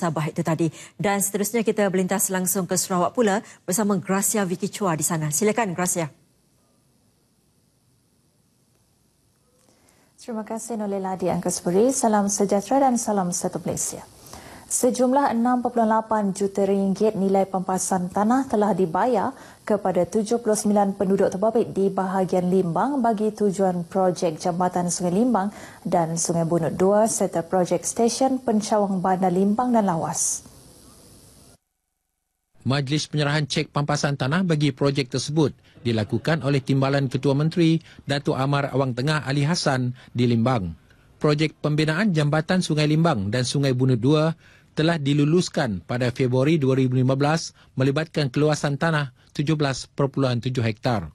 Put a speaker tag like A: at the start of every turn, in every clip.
A: Sabah itu tadi. Dan seterusnya kita berlintas langsung ke Sarawak pula bersama Gracia Vicky Chua di sana. Silakan Gracia. Terima kasih Nolila di Angkasa Puri. Salam sejahtera dan salam satu Malaysia. Sejumlah 6.8 juta ringgit nilai pampasan tanah telah dibayar kepada 79 penduduk terbabit di bahagian Limbang bagi tujuan projek Jambatan Sungai Limbang dan Sungai Bunut 2 serta projek stesen pencawang bandar Limbang dan Lawas.
B: Majlis penyerahan cek pampasan tanah bagi projek tersebut dilakukan oleh Timbalan Ketua Menteri Datuk Amar Awang Tengah Ali Hassan di Limbang. Projek pembinaan jambatan Sungai Limbang dan Sungai Bunut telah diluluskan pada Februari 2015 melibatkan keluasan tanah 17.7 hektar.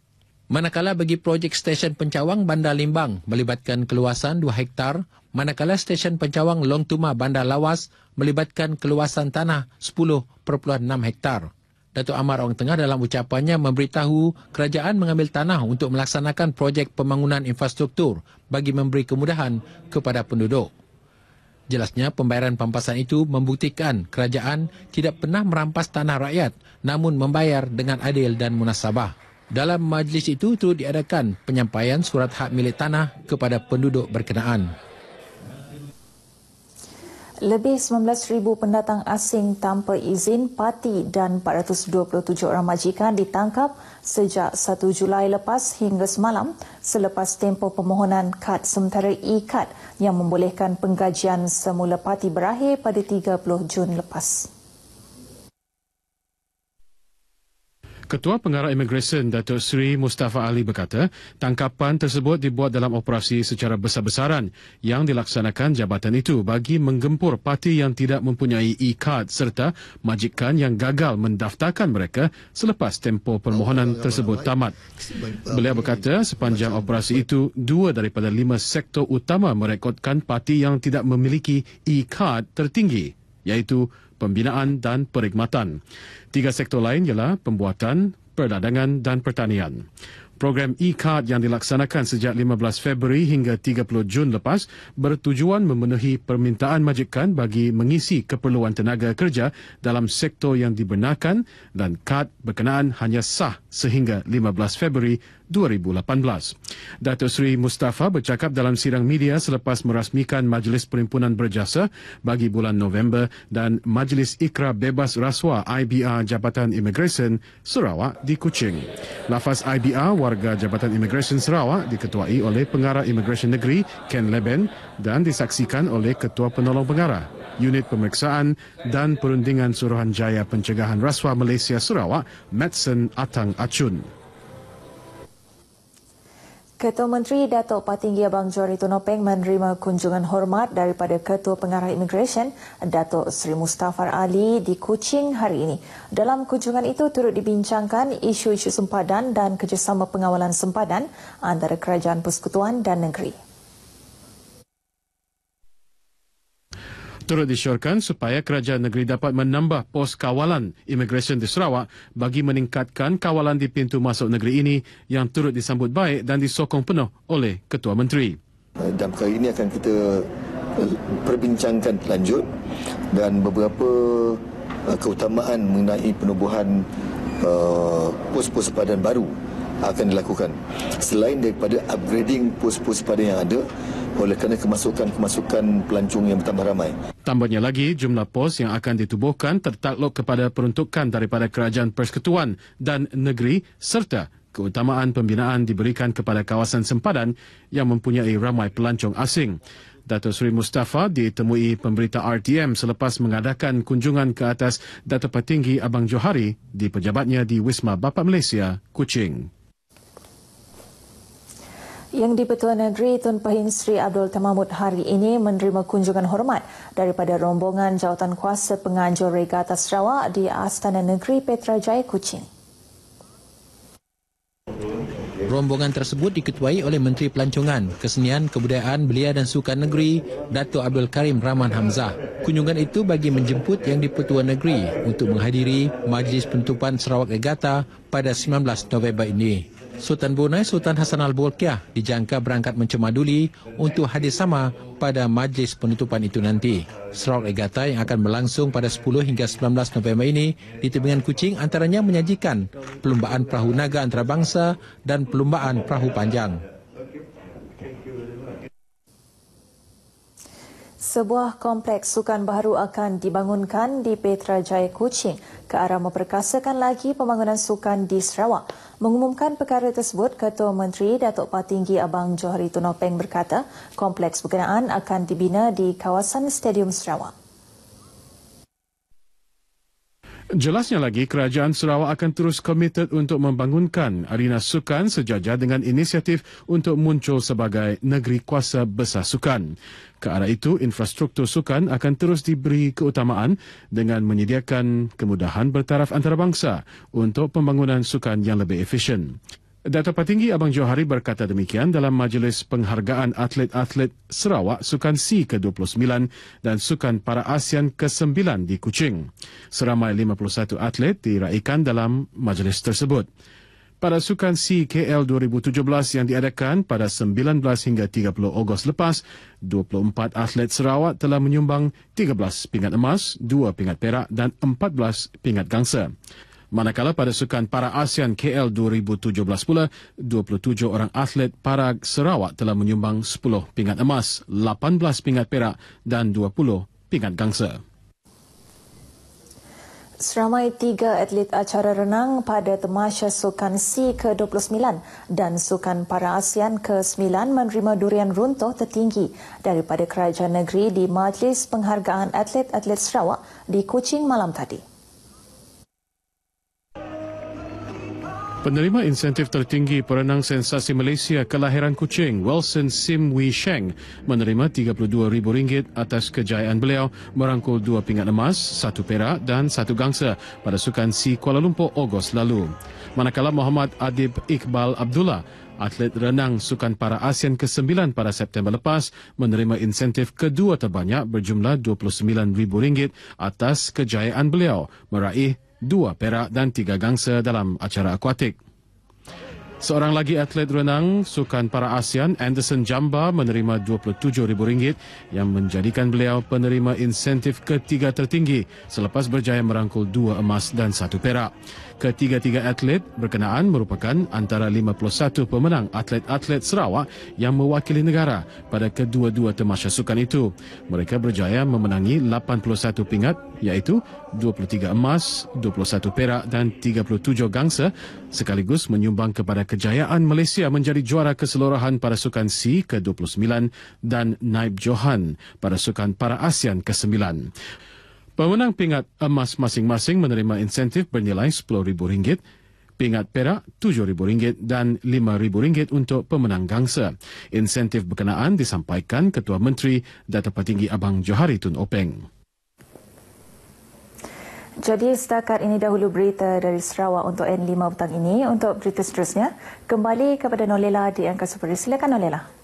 B: Manakala bagi projek stesen pencawang Bandar Limbang melibatkan keluasan 2 hektar, manakala stesen pencawang Long Tuma Bandar Lawas melibatkan keluasan tanah 10.6 hektar. Datuk Amar Orang Tengah dalam ucapannya memberitahu kerajaan mengambil tanah untuk melaksanakan projek pembangunan infrastruktur bagi memberi kemudahan kepada penduduk. Jelasnya pembayaran pampasan itu membuktikan kerajaan tidak pernah merampas tanah rakyat namun membayar dengan adil dan munasabah. Dalam majlis itu turut diadakan penyampaian surat hak milik tanah kepada penduduk berkenaan.
A: Lebih 19,000 pendatang asing tanpa izin, parti dan 427 orang majikan ditangkap sejak 1 Julai lepas hingga semalam selepas tempoh permohonan kad sementara e-kad yang membolehkan penggajian semula parti berakhir pada 30 Jun lepas.
C: Ketua Pengarah Immigration Datuk Seri Mustafa Ali berkata, tangkapan tersebut dibuat dalam operasi secara besar-besaran yang dilaksanakan jabatan itu bagi menggempur parti yang tidak mempunyai e-card serta majikan yang gagal mendaftarkan mereka selepas tempoh permohonan tersebut tamat. Beliau berkata, sepanjang operasi itu, dua daripada lima sektor utama merekodkan parti yang tidak memiliki e-card tertinggi, iaitu pembinaan dan perkhidmatan. Tiga sektor lain ialah pembuatan, perdagangan dan pertanian. Program e-card yang dilaksanakan sejak 15 Februari hingga 30 Jun lepas bertujuan memenuhi permintaan majikan bagi mengisi keperluan tenaga kerja dalam sektor yang dibenarkan dan kad berkenaan hanya sah sehingga 15 Februari 2018. Dato Sri Mustafa bercakap dalam sidang media selepas merasmikan Majlis Perhimpunan Berjasa bagi bulan November dan Majlis Ikra Bebas Rasuah IBA Jabatan Immigration Sarawak di Kuching. Lafaz IBA warga Jabatan Immigration Sarawak diketuai oleh Pengarah Immigration Negeri Ken Leben dan disaksikan oleh Ketua Penolong Pengarah unit pemeriksaan dan perundingan Suruhanjaya Pencegahan Rasuah Malaysia Sarawak, Madsen Atang Acun.
A: Ketua Menteri Datuk Patinggi Abang Juari Tunopeng menerima kunjungan hormat daripada Ketua Pengarah Immigration Datuk Sri Mustafar Ali di Kuching hari ini. Dalam kunjungan itu turut dibincangkan isu-isu sempadan dan kerjasama pengawalan sempadan antara Kerajaan Persekutuan dan Negeri.
C: Turut disyorkan supaya kerajaan negeri dapat menambah pos kawalan imigresen di Sarawak bagi meningkatkan kawalan di pintu masuk negeri ini yang turut disambut baik dan disokong penuh oleh Ketua Menteri.
B: Dan eh, kali ini akan kita eh, perbincangkan lanjut dan beberapa eh, keutamaan mengenai penubuhan pos-pos padan baru akan dilakukan. Selain daripada upgrading pos-pos padan yang ada, oleh kerana kemasukan-kemasukan pelancong yang bertambah ramai.
C: Tambahnya lagi, jumlah pos yang akan ditubuhkan tertakluk kepada peruntukan daripada Kerajaan Persekutuan dan Negeri serta keutamaan pembinaan diberikan kepada kawasan sempadan yang mempunyai ramai pelancong asing. Dato' Sri Mustafa ditemui pemberita RTM selepas mengadakan kunjungan ke atas Dato' Patinggi Abang Johari di pejabatnya di Wisma Bapak Malaysia, Kuching.
A: Yang di-Pertua Negeri Tun Pahin Sri Abdul Tamamud hari ini menerima kunjungan hormat daripada rombongan jawatan kuasa penganjur Regata Sarawak di Astana Negeri Petrajaya Kuching.
B: Rombongan tersebut diketuai oleh Menteri Pelancongan, Kesenian, Kebudayaan, Belia dan Sukan Negeri, Dato' Abdul Karim Rahman Hamzah. Kunjungan itu bagi menjemput yang di-Pertua Negeri untuk menghadiri Majlis Pentupan Sarawak Regata pada 19 November ini. Sultan Brunei Sultan Hassan Al-Bolkiah dijangka berangkat mencemaduli untuk hadir sama pada majlis penutupan itu nanti. Serok Egata yang akan berlangsung pada 10 hingga 19 November ini di Tebingan Kucing antaranya menyajikan pelumbaan perahu naga antarabangsa dan pelumbaan perahu panjang.
A: Sebuah kompleks sukan baru akan dibangunkan di Petra Jaya Kuching ke arah memperkasakan lagi pembangunan sukan di Sarawak. Mengumumkan perkara tersebut, Ketua Menteri Datuk Patinggi Abang Johari Tunopeng berkata, kompleks berkenaan akan dibina di kawasan Stadium Sarawak.
C: Jelasnya lagi, Kerajaan Sarawak akan terus komited untuk membangunkan arena sukan sejajar dengan inisiatif untuk muncul sebagai negeri kuasa besar sukan. Ke arah itu, infrastruktur sukan akan terus diberi keutamaan dengan menyediakan kemudahan bertaraf antarabangsa untuk pembangunan sukan yang lebih efisien. Data Patinggi Abang Johari berkata demikian dalam majlis penghargaan atlet-atlet Sarawak Sukan C ke-29 dan Sukan Para ASEAN ke-9 di Kuching. Seramai 51 atlet diraikan dalam majlis tersebut. Pada Sukan CKL 2017 yang diadakan pada 19 hingga 30 Ogos lepas, 24 atlet Sarawak telah menyumbang 13 pingat emas, 2 pingat perak dan 14 pingat gangsa. Manakala pada sukan para ASEAN KL 2017 pula, 27 orang atlet para Sarawak telah menyumbang 10 pingat emas, 18 pingat perak dan 20 pingat gangsa.
A: Seramai tiga atlet acara renang pada Temasya Sukan C ke-29 dan Sukan Para ASEAN ke-9 menerima durian runtuh tertinggi daripada kerajaan negeri di Majlis Penghargaan Atlet-Atlet Sarawak di Kuching malam tadi.
C: Penerima insentif tertinggi perenang sensasi Malaysia kelahiran Kuching, Wilson Sim Wee Sheng, menerima RM32,000 atas kejayaan beliau merangkul dua pingat emas, satu perak dan satu gangsa pada sukan si Kuala Lumpur Ogos lalu. Manakala Muhammad Adib Iqbal Abdullah, atlet renang sukan para ASEAN ke-9 pada September lepas menerima insentif kedua terbanyak berjumlah RM29,000 atas kejayaan beliau meraih dua perak dan tiga gangsa dalam acara akuatik. Seorang lagi atlet renang sukan para ASEAN, Anderson Jamba menerima RM27,000 yang menjadikan beliau penerima insentif ketiga tertinggi selepas berjaya merangkul dua emas dan satu perak. Ketiga-tiga atlet berkenaan merupakan antara 51 pemenang atlet-atlet Sarawak yang mewakili negara pada kedua-dua temasya sukan itu. Mereka berjaya memenangi 81 pingat iaitu 23 emas, 21 perak dan 37 gangsa sekaligus menyumbang kepada ke- kejayaan Malaysia menjadi juara keseluruhan para sukan C ke-29 dan Naib Johan para sukan para ASEAN ke-9. Pemenang pingat emas masing-masing menerima insentif bernilai rm ringgit, pingat perak RM7,000 dan RM5,000 untuk pemenang gangsa. Insentif berkenaan disampaikan Ketua Menteri Datuk Patinggi Abang Johari Tun Openg.
A: Jadi setakat ini dahulu berita dari Sarawak untuk N5 petang ini. Untuk berita seterusnya, kembali kepada Nolela di Angkasa Puri. Silakan Nolela.